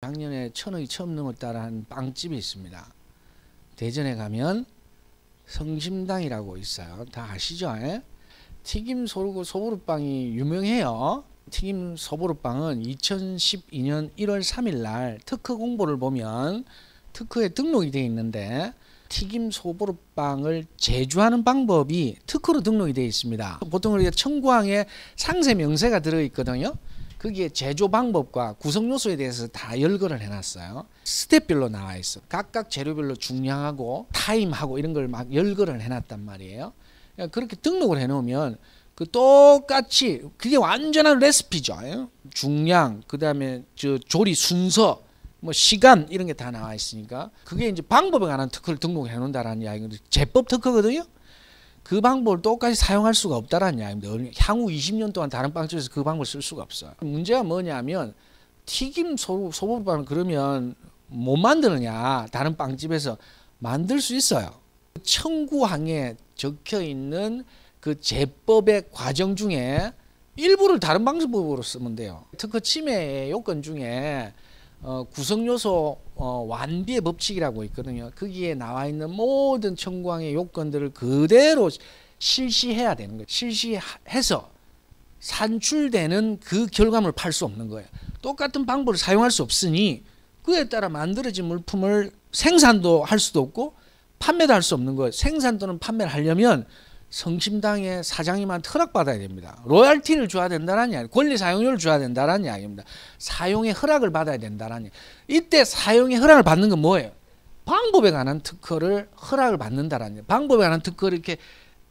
작년에 천억이 처음 넘었다라는 빵집이 있습니다. 대전에 가면 성심당이라고 있어요. 다 아시죠? 에? 예? 튀김 소르고 소보루빵이 유명해요. 튀김 소보루빵은 2012년 1월 3일 날 특허 공보를 보면 특허에 등록이 되어 있는데 튀김 소보루빵을 제조하는 방법이 특허로 등록이 되어 있습니다. 보통 우리가 청구항에 상세 명세가 들어 있거든요. 거기에 제조 방법과 구성 요소에 대해서 다 열거를 해놨어요. 스텝별로 나와 있어. 각각 재료별로 중량하고 타임하고 이런 걸 막 열거를 해놨단 말이에요. 그러니까 그렇게 등록을 해놓으면 그 똑같이 그게 완전한 레시피죠. 예? 중량, 그 다음에 저 조리 순서, 뭐 시간 이런 게 다 나와 있으니까 그게 이제 방법에 관한 특허를 등록해 놓는다라는 이야기인데 제법 특허거든요. 그 방법을 똑같이 사용할 수가 없다라는 이야기입니다. 향후 20년 동안 다른 빵집에서 그 방법을 쓸 수가 없어요. 문제가 뭐냐면 튀김 소보빵 그러면 못 만드느냐 다른 빵집에서 만들 수 있어요. 청구항에 적혀 있는 그 제법의 과정 중에 일부를 다른 방법으로 쓰면 돼요. 특허 침해 요건 중에 어, 구성요소 어, 완비의 법칙이라고 있거든요. 거기에 나와 있는 모든 청구항의 요건들을 그대로 실시해야 되는 거예요. 실시해서 산출되는 그 결과물 팔 수 없는 거예요. 똑같은 방법을 사용할 수 없으니 그에 따라 만들어진 물품을 생산도 할 수도 없고 판매도 할 수 없는 거예요. 생산 또는 판매를 하려면 성심당의 사장님한테 허락받아야 됩니다. 로얄티를 줘야 된다는 이야기, 권리 사용료를 줘야 된다는 이야기입니다. 사용의 허락을 받아야 된다는 이야기. 이때 사용의 허락을 받는 건 뭐예요? 방법에 관한 특허를 허락을 받는다라는 이야기. 방법에 관한 특허를 이렇게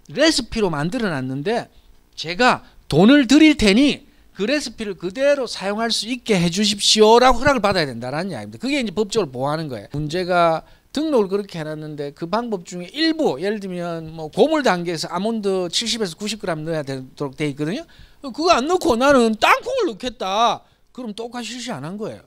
레시피로 만들어 놨는데 제가 돈을 드릴 테니 그 레시피를 그대로 사용할 수 있게 해 주십시오라고 허락을 받아야 된다는 이야기입니다. 그게 이제 법적으로 보호하는 거예요. 문제가 등록을 그렇게 해놨는데 그 방법 중에 일부 예를 들면 뭐 고물 단계에서 아몬드 70에서 90g 넣어야 되도록 돼 있거든요. 그거 안 넣고 나는 땅콩을 넣겠다. 그럼 똑같이 실시 안 한 거예요.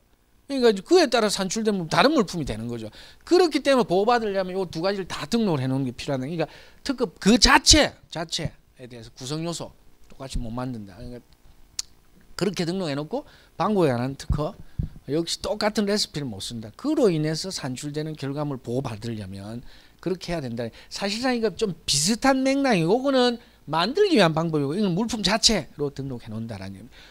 그러니까 그에 따라 산출되면 다른 물품이 되는 거죠. 그렇기 때문에 보호받으려면 이 두 가지를 다 등록을 해놓은 게 필요하다. 그러니까 특급 그 자체 자체에 대해서 구성 요소 똑같이 못 만든다. 그러니까 그렇게 등록해놓고 방법에 관한 특허 역시 똑같은 레시피를 못 쓴다. 그로 인해서 산출되는 결과물 보호받으려면 그렇게 해야 된다. 사실상 이거 좀 비슷한 맥락이고, 이거는 만들기 위한 방법이고, 이건 물품 자체로 등록해 놓는다라는.